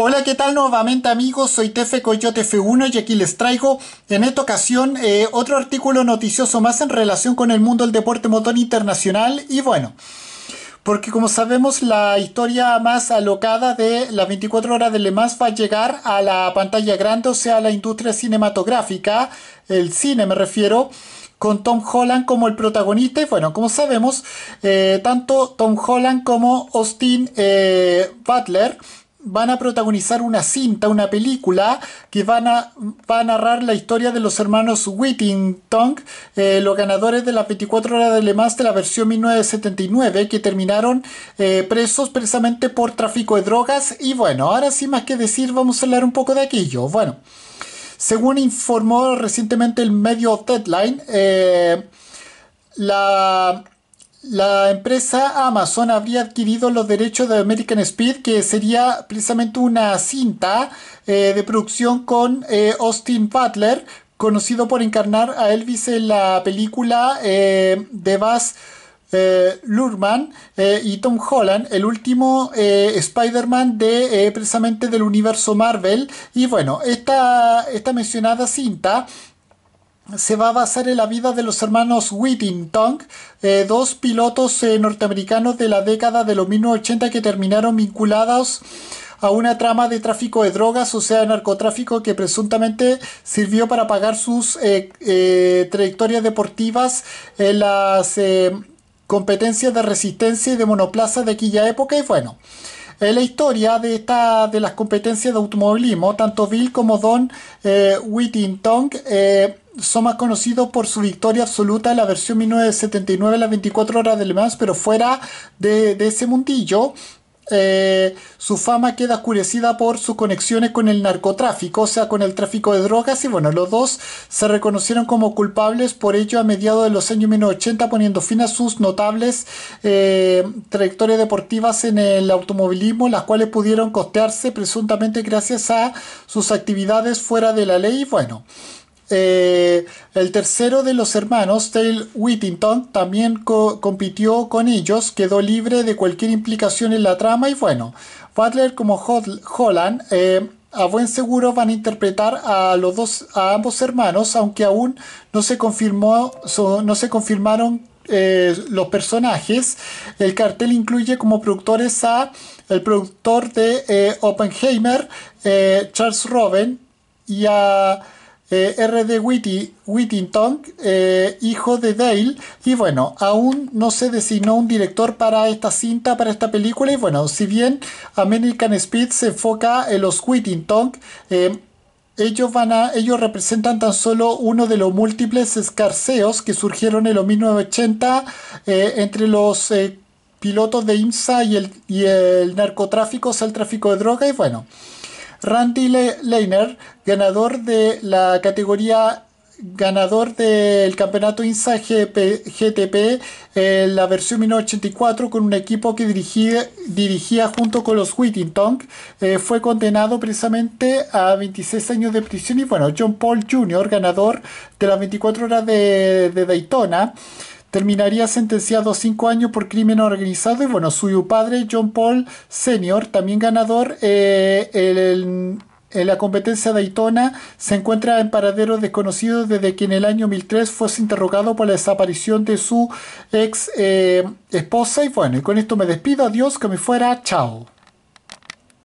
Hola, ¿qué tal nuevamente amigos? Soy Tefe Coyote F1 y aquí les traigo en esta ocasión eh, otro artículo noticioso más en relación con el mundo del deporte motor internacional y bueno, porque como sabemos la historia más alocada de las 24 horas de Le va a llegar a la pantalla grande, o sea, a la industria cinematográfica, el cine me refiero con Tom Holland como el protagonista. Y bueno, como sabemos, eh, tanto Tom Holland como Austin eh, Butler van a protagonizar una cinta, una película que van a, va a narrar la historia de los hermanos Whittington, eh, los ganadores de las 24 horas de Le Mans de la versión 1979, que terminaron eh, presos precisamente por tráfico de drogas. Y bueno, ahora sin más que decir, vamos a hablar un poco de aquello. Bueno, según informó recientemente el medio Deadline, eh, la la empresa Amazon habría adquirido los derechos de American Speed, que sería precisamente una cinta eh, de producción con eh, Austin Butler, conocido por encarnar a Elvis en la película de eh, vas Lurman y Tom Holland, el último Spider-Man de precisamente del universo Marvel. Y bueno, esta mencionada cinta se va a basar en la vida de los hermanos Whittington, eh, dos pilotos eh, norteamericanos de la década de los 1980 que terminaron vinculados a una trama de tráfico de drogas, o sea, narcotráfico que presuntamente sirvió para pagar sus eh, trayectorias deportivas en las competencias de resistencia y de monoplaza de aquella época y bueno. En la historia de, esta, de las competencias de automovilismo. Tanto Bill como Don eh, Whittington eh, son más conocidos por su victoria absoluta en la versión 1979 de las 24 horas de Le Mans, pero fuera de, de ese mundillo. Eh, su fama queda oscurecida por sus conexiones con el narcotráfico, o sea, con el tráfico de drogas. Y bueno, los dos se reconocieron como culpables por ello a mediados de los años 80 poniendo fin a sus notables eh, trayectorias deportivas en el automovilismo, las cuales pudieron costearse presuntamente gracias a sus actividades fuera de la ley. Bueno. Eh, el tercero de los hermanos, Dale Whittington, también compitió con ellos, quedó libre de cualquier implicación en la trama y bueno, Butler como Holland eh, a buen seguro van a interpretar a los dos, a ambos hermanos, aunque aún no se confirmó, no se confirmaron eh, los personajes. El cartel incluye como productores a el productor de Oppenheimer, Charles Robin y a eh, R.D. Whittington, eh, hijo de Dale. Y bueno, aún no se designó un director para esta cinta, para esta película. Y bueno, si bien American Speed se enfoca en los Whittington, eh, ellos, van a, ellos representan tan solo uno de los múltiples escarceos que surgieron en los 1980 entre los pilotos de IMSA y el, narcotráfico, o sea, el tráfico de droga. Y bueno. Randy Lehner, ganador de la categoría ganador del campeonato INSA GTP la versión 1984 con un equipo que dirigía, dirigía junto con los Whittington eh, fue condenado precisamente a 26 años de prisión y bueno John Paul Jr. ganador de las 24 horas de Daytona terminaría sentenciado a cinco años por crimen organizado y bueno, su padre, John Paul Senior, también ganador eh, en la competencia de Daytona se encuentra en paradero desconocido desde que en el año 2003 fue interrogado por la desaparición de su ex eh, esposa y bueno, y con esto me despido, adiós, que me fuera, chao.